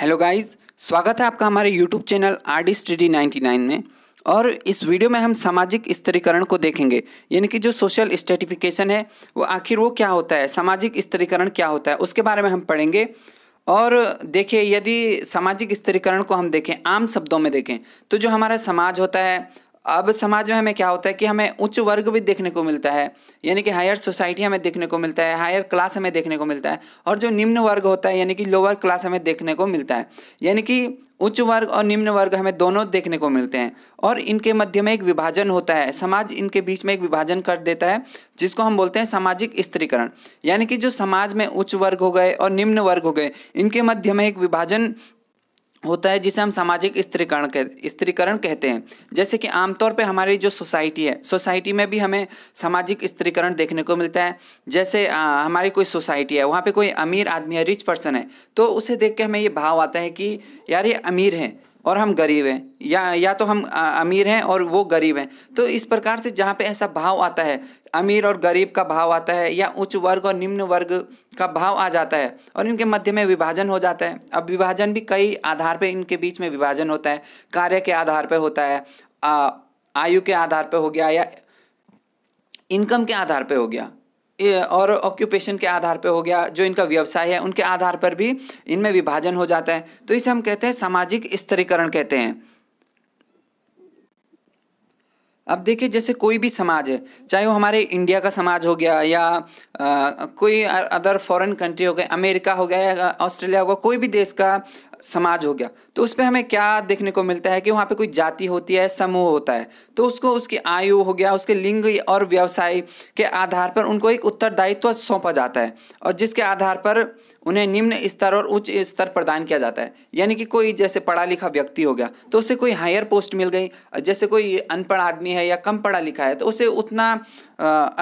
hello guys स्वागत है आपका हमारे YouTube channel R D study ninety में और इस वीडियो में हम सामाजिक स्तरीकरण को देखेंगे यानी कि जो सोशल स्टेटिफिकेशन है वो आखिर वो क्या होता है सामाजिक स्तरीकरण क्या होता है उसके बारे में हम पढ़ेंगे और देखिए यदि सामाजिक स्तरीकरण को हम देखें आम शब्दों में देखें तो जो हमारा समाज होता है अब समाज में हमें क्या होता है कि हमें उच्च वर्ग भी देखने को मिलता है यानी कि हायर सोसाइटी हमें देखने को मिलता है हायर क्लास हमें देखने को मिलता है और जो निम्न वर्ग होता है यानी कि लोअर क्लास हमें देखने को मिलता है यानी कि उच्च वर्ग और निम्न वर्ग हमें दोनों देखने को मिलते हैं और इनके मध्य में एक विभाजन होता है समाज इनके बीच में एक विभाजन कर देता है जिसको हम बोलते हैं सामाजिक स्त्रीकरण यानी कि जो समाज में उच्च वर्ग हो गए और निम्न वर्ग हो गए इनके मध्य में एक विभाजन होता है जिसे हम सामाजिक स्त्रीकरण कह स्त्रीकरण कहते हैं जैसे कि आमतौर पर हमारी जो सोसाइटी है सोसाइटी में भी हमें सामाजिक स्त्रीकरण देखने को मिलता है जैसे आ, हमारी कोई सोसाइटी है वहाँ पे कोई अमीर आदमी है रिच पर्सन है तो उसे देख के हमें ये भाव आता है कि यार ये अमीर हैं और हम गरीब हैं या या तो हम अमीर हैं और वो गरीब हैं तो इस प्रकार से जहाँ पे ऐसा भाव आता है अमीर और गरीब का भाव आता है या उच्च वर्ग और निम्न वर्ग का भाव आ जाता है और इनके मध्य में विभाजन हो जाता है अब विभाजन भी कई आधार पर इनके बीच में विभाजन होता है कार्य के आधार पर होता है आ, आयु के आधार पर हो गया या इनकम के आधार पर हो गया और ऑक्यूपेशन के आधार पर हो गया जो इनका व्यवसाय है उनके आधार पर भी इनमें विभाजन हो जाता है तो इसे हम कहते हैं सामाजिक स्तरीकरण कहते हैं अब देखिए जैसे कोई भी समाज है चाहे वो हमारे इंडिया का समाज हो गया या आ, कोई अदर फॉरेन कंट्री हो गया अमेरिका हो गया या ऑस्ट्रेलिया हो गया कोई भी देश का समाज हो गया तो उस पर हमें क्या देखने को मिलता है कि वहाँ पे कोई जाति होती है समूह होता है तो उसको उसकी आयु हो गया उसके लिंग और व्यवसाय के आधार पर उनको एक उत्तरदायित्व सौंपा जाता है और जिसके आधार पर उन्हें निम्न स्तर और उच्च स्तर प्रदान किया जाता है यानी कि कोई जैसे पढ़ा लिखा व्यक्ति हो गया तो उसे कोई हायर पोस्ट मिल गई जैसे कोई अनपढ़ आदमी है या कम पढ़ा लिखा है तो उसे उतना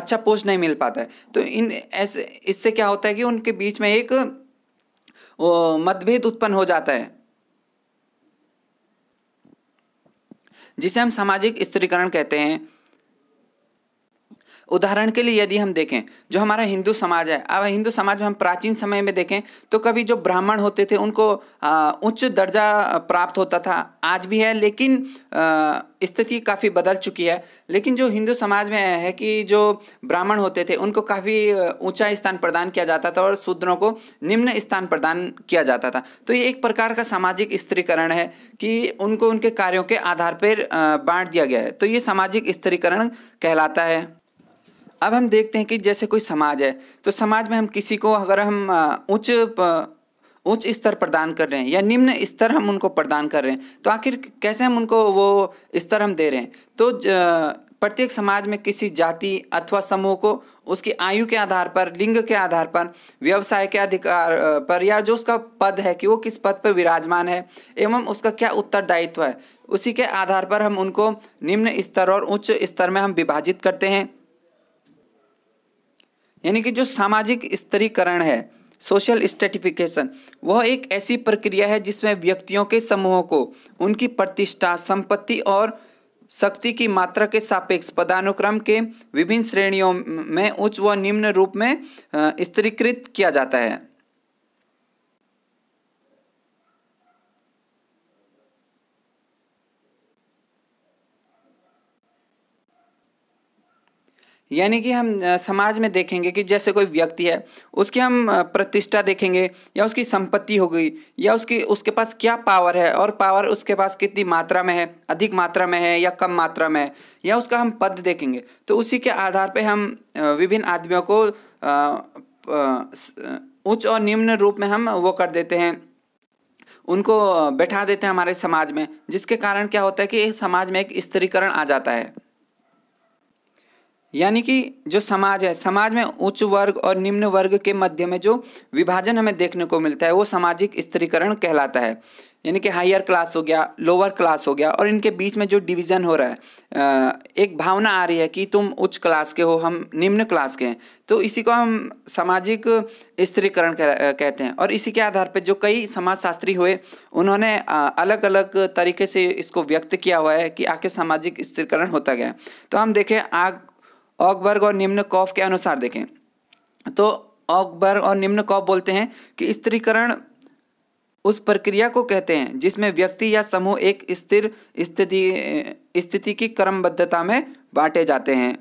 अच्छा पोस्ट नहीं मिल पाता है तो इन ऐसे इससे क्या होता है कि उनके बीच में एक मतभेद उत्पन्न हो जाता है जिसे हम सामाजिक स्त्रीकरण कहते हैं उदाहरण के लिए यदि हम देखें जो हमारा हिंदू समाज है अब हिंदू समाज में हम प्राचीन समय में देखें तो कभी जो ब्राह्मण होते थे उनको उच्च दर्जा प्राप्त होता था आज भी है लेकिन स्थिति काफ़ी बदल चुकी है लेकिन जो हिंदू समाज में है कि जो ब्राह्मण होते थे उनको काफ़ी ऊंचा स्थान प्रदान किया जाता था और शूद्रों को निम्न स्थान प्रदान किया जाता था तो ये एक प्रकार का सामाजिक स्त्रीकरण है कि उनको उनके कार्यों के आधार पर बांट दिया गया है तो ये सामाजिक स्त्रीकरण कहलाता है अब हम देखते हैं कि जैसे कोई समाज है तो समाज में हम किसी को अगर हम उच्च उच्च स्तर प्रदान कर रहे हैं या निम्न स्तर हम उनको प्रदान कर रहे हैं तो आखिर कैसे हम उनको वो स्तर हम दे रहे हैं तो प्रत्येक समाज में किसी जाति अथवा समूह को उसकी आयु के आधार पर लिंग के आधार पर व्यवसाय के अधिकार पर या जो उसका पद है कि वो किस पद पर विराजमान है एवं उसका क्या उत्तरदायित्व है उसी के आधार पर हम उनको निम्न स्तर और उच्च स्तर में हम विभाजित करते हैं यानी कि जो सामाजिक स्तरीकरण है सोशल स्टेटिफिकेशन वह एक ऐसी प्रक्रिया है जिसमें व्यक्तियों के समूहों को उनकी प्रतिष्ठा संपत्ति और शक्ति की मात्रा के सापेक्ष पदानुक्रम के विभिन्न श्रेणियों में उच्च व निम्न रूप में स्त्रीकृत किया जाता है यानी कि हम समाज में देखेंगे कि जैसे कोई व्यक्ति है उसकी हम प्रतिष्ठा देखेंगे या उसकी संपत्ति हो गई या उसकी उसके पास क्या पावर है और पावर उसके पास कितनी मात्रा में है अधिक मात्रा में है या कम मात्रा में है या उसका हम पद देखेंगे तो उसी के आधार पे हम विभिन्न आदमियों को उच्च और निम्न रूप में हम वो कर देते हैं उनको बैठा देते हैं हमारे समाज में जिसके कारण क्या होता है कि समाज में एक स्त्रीकरण आ जाता है यानी कि जो समाज है समाज में उच्च वर्ग और निम्न वर्ग के मध्य में जो विभाजन हमें देखने को मिलता है वो सामाजिक स्त्रीकरण कहलाता है यानी कि हायर क्लास हो गया लोअर क्लास हो गया और इनके बीच में जो डिवीज़न हो रहा है एक भावना आ रही है कि तुम उच्च क्लास के हो हम निम्न क्लास के हैं तो इसी को हम सामाजिक स्त्रीकरण कहते हैं और इसी के आधार पर जो कई समाजशास्त्री हुए उन्होंने अलग अलग तरीके से इसको व्यक्त किया हुआ है कि आखिर सामाजिक स्त्रीकरण होता गया तो हम देखें आग ऑकबर्ग और निम्न कॉफ के अनुसार देखें तो ऑकबर्ग और निम्न कॉफ बोलते हैं कि स्त्रीकरण उस प्रक्रिया को कहते हैं जिसमें व्यक्ति या समूह एक स्थिर स्थिति स्थिति की क्रमबद्धता में बांटे जाते हैं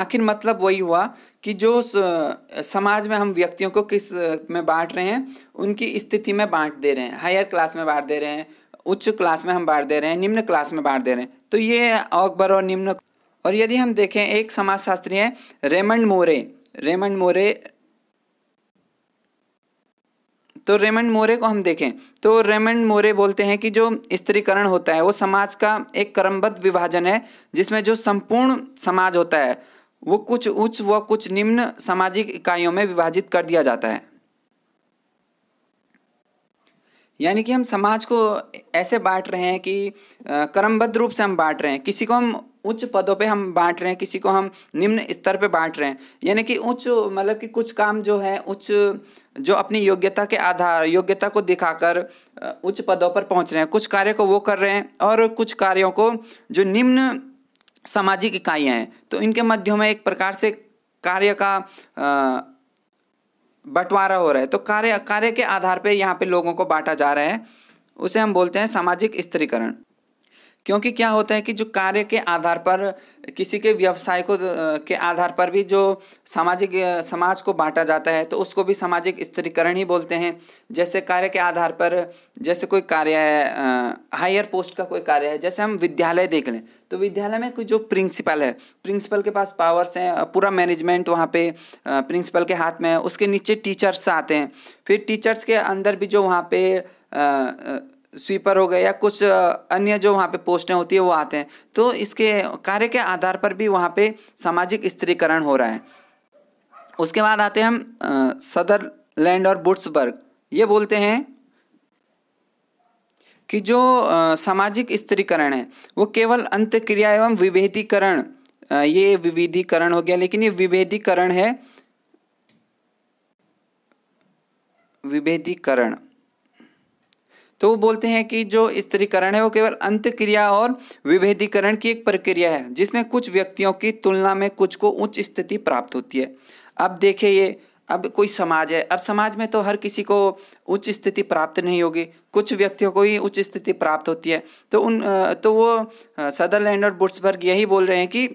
आखिर मतलब वही हुआ कि जो समाज में हम व्यक्तियों को किस में बांट रहे हैं उनकी स्थिति में बांट दे रहे हैं हायर क्लास में बांट दे रहे हैं उच्च क्लास में हम बांट दे रहे हैं निम्न क्लास में बांट दे रहे हैं तो ये अकबर और निम्न और यदि हम देखें एक समाजशास्त्री हैं रेमंड मोरे रेमंड मोरे तो रेमंड मोरे को हम देखें तो रेमंड मोरे बोलते हैं कि जो स्त्रीकरण होता है वो समाज का एक क्रमबद्ध विभाजन है जिसमें जो संपूर्ण समाज होता है वो कुछ उच्च व कुछ निम्न सामाजिक इकाइयों में विभाजित कर दिया जाता है यानी कि हम समाज को ऐसे बांट रहे हैं कि क्रमबद्ध रूप से हम बांट रहे हैं किसी को हम उच्च पदों पे हम बांट रहे हैं किसी को हम निम्न स्तर पे बांट रहे हैं यानी कि उच्च मतलब कि कुछ काम जो है उच्च जो अपनी योग्यता के आधार योग्यता को दिखाकर उच्च पदों पर पहुंच रहे हैं कुछ कार्य को वो कर रहे हैं और कुछ कार्यों को जो निम्न सामाजिक इकाइयाँ हैं तो इनके मध्यों में एक प्रकार से कार्य का बंटवारा हो रहा है तो कार्य कार्य के आधार पर यहाँ पर लोगों को बांटा जा रहा है उसे हम बोलते हैं सामाजिक स्त्रीकरण क्योंकि क्या होता है कि जो कार्य के आधार पर किसी के व्यवसाय को के आधार पर भी जो सामाजिक समाज को बांटा जाता है तो उसको भी सामाजिक स्तरीकरण ही बोलते हैं जैसे कार्य के आधार पर जैसे कोई कार्य है हायर पोस्ट का कोई कार्य है जैसे हम विद्यालय देख लें तो विद्यालय में कोई जो प्रिंसिपल है प्रिंसिपल के पास पावर्स हैं पूरा मैनेजमेंट वहाँ पे प्रिंसिपल के हाथ में है उसके नीचे टीचर्स आते हैं फिर टीचर्स के अंदर भी जो वहाँ पे स्वीपर हो गए या कुछ अन्य जो वहाँ पे पोस्टें होती है वो आते हैं तो इसके कार्य के आधार पर भी वहाँ पे सामाजिक स्त्रीकरण हो रहा है उसके बाद आते हैं हम सदरलैंड और बुट्सबर्ग ये बोलते हैं कि जो सामाजिक स्त्रीकरण है वो केवल क्रिया एवं विभेदीकरण ये विविधीकरण हो गया लेकिन ये विभेदीकरण है विभेदीकरण तो वो बोलते हैं कि जो स्त्रीकरण है वो केवल क्रिया और विभेदीकरण की एक प्रक्रिया है जिसमें कुछ व्यक्तियों की तुलना में कुछ को उच्च स्थिति प्राप्त होती है अब देखिए ये अब कोई समाज है अब समाज में तो हर किसी को उच्च स्थिति प्राप्त नहीं होगी कुछ व्यक्तियों को ही उच्च स्थिति प्राप्त होती है तो उन तो वो सदरलैंड और बुट्सबर्ग यही बोल रहे हैं कि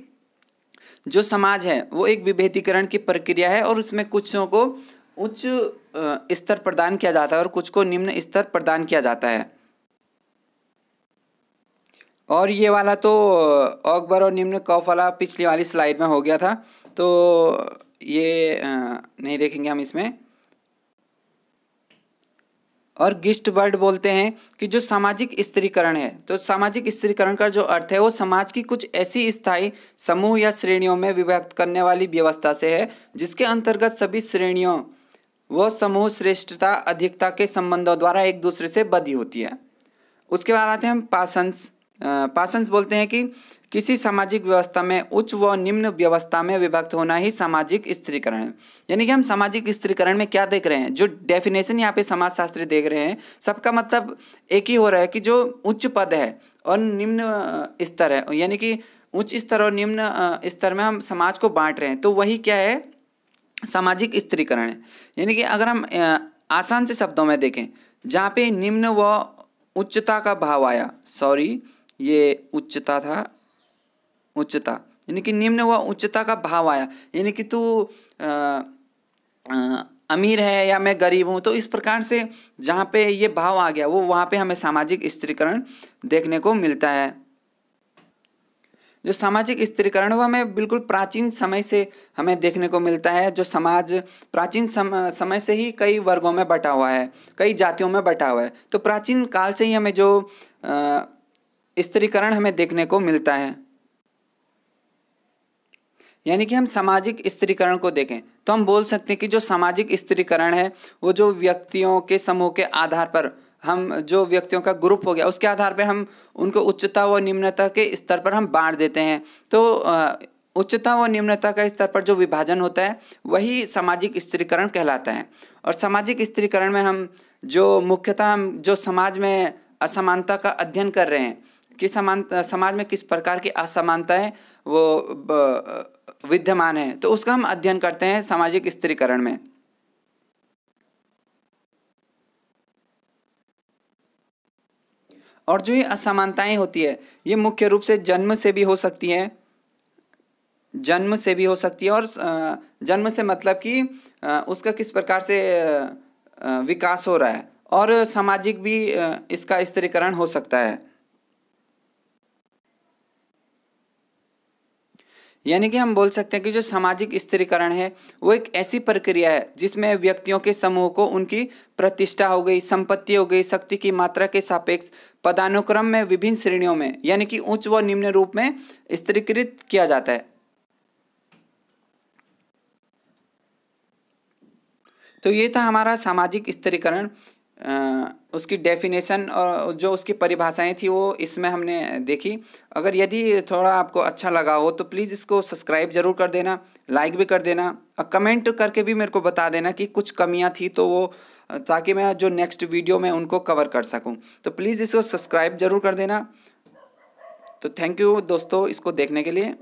जो समाज है वो एक विभेदीकरण की प्रक्रिया है और उसमें कुछों को उच्च स्तर प्रदान किया जाता है और कुछ को निम्न स्तर प्रदान किया जाता है और ये वाला तो अकबर और निम्न कफ वाला पिछली वाली स्लाइड में हो गया था तो ये नहीं देखेंगे हम इसमें और गिस्ट वर्ड बोलते हैं कि जो सामाजिक स्त्रीकरण है तो सामाजिक स्त्रीकरण का जो अर्थ है वो समाज की कुछ ऐसी स्थायी समूह या श्रेणियों में विभक्त करने वाली व्यवस्था से है जिसके अंतर्गत सभी श्रेणियों वह समूह श्रेष्ठता अधिकता के संबंधों द्वारा एक दूसरे से बधी होती है उसके बाद आते हैं हम पासंस पासंस बोलते हैं कि किसी सामाजिक व्यवस्था में उच्च व निम्न व्यवस्था में विभक्त होना ही सामाजिक स्त्रीकरण है यानी कि हम सामाजिक स्त्रीकरण में क्या देख रहे हैं जो डेफिनेशन यहाँ पे समाजशास्त्री देख रहे हैं सबका मतलब एक ही हो रहा है कि जो उच्च पद है और निम्न स्तर है यानी कि उच्च स्तर और निम्न स्तर में हम समाज को बांट रहे हैं तो वही क्या है सामाजिक स्त्रीकरण है यानी कि अगर हम आसान से शब्दों में देखें जहाँ पे निम्न व उच्चता का भाव आया सॉरी ये उच्चता था उच्चता यानी कि निम्न व उच्चता का भाव आया यानी कि तू अमीर है या मैं गरीब हूँ तो इस प्रकार से जहाँ पे ये भाव आ गया वो वहाँ पे हमें सामाजिक स्त्रीकरण देखने को मिलता है जो सामाजिक स्त्रीकरण वह हमें बिल्कुल प्राचीन समय से हमें देखने को मिलता है जो समाज प्राचीन सम, समय से ही कई वर्गों में बटा हुआ है कई जातियों में बटा हुआ है तो प्राचीन काल से ही हमें जो स्त्रीकरण हमें देखने को मिलता है यानी कि हम सामाजिक स्त्रीकरण को देखें तो हम बोल सकते हैं कि जो सामाजिक स्त्रीकरण है वो जो व्यक्तियों के समूह के आधार पर हम जो व्यक्तियों का ग्रुप हो गया उसके आधार पर हम उनको उच्चता व निम्नता के स्तर पर हम बांट देते हैं तो उच्चता व निम्नता का स्तर पर जो विभाजन होता है वही सामाजिक स्त्रीकरण कहलाता है और सामाजिक स्त्रीकरण में हम जो मुख्यतः हम जो समाज में असमानता का अध्ययन कर रहे हैं कि समान समाज में किस प्रकार की असमानताएं वो विद्यमान है तो उसका हम अध्ययन करते हैं सामाजिक स्त्रीकरण में और जो ये असमानताएं होती है ये मुख्य रूप से जन्म से भी हो सकती हैं जन्म से भी हो सकती है और जन्म से मतलब कि उसका किस प्रकार से विकास हो रहा है और सामाजिक भी इसका स्त्रीकरण हो सकता है यानी कि हम बोल सकते हैं कि जो सामाजिक स्त्रीकरण है वो एक ऐसी प्रक्रिया है जिसमें व्यक्तियों के समूह को उनकी प्रतिष्ठा हो गई संपत्ति हो गई शक्ति की मात्रा के सापेक्ष पदानुक्रम में विभिन्न श्रेणियों में यानी कि उच्च व निम्न रूप में स्त्रीकृत किया जाता है तो ये था हमारा सामाजिक स्त्रीकरण उसकी डेफिनेशन और जो उसकी परिभाषाएं थी वो इसमें हमने देखी अगर यदि थोड़ा आपको अच्छा लगा हो तो प्लीज़ इसको सब्सक्राइब जरूर कर देना लाइक भी कर देना और कमेंट करके भी मेरे को बता देना कि कुछ कमियां थी तो वो ताकि मैं जो नेक्स्ट वीडियो में उनको कवर कर सकूं तो प्लीज़ इसको सब्सक्राइब जरूर कर देना तो थैंक यू दोस्तों इसको देखने के लिए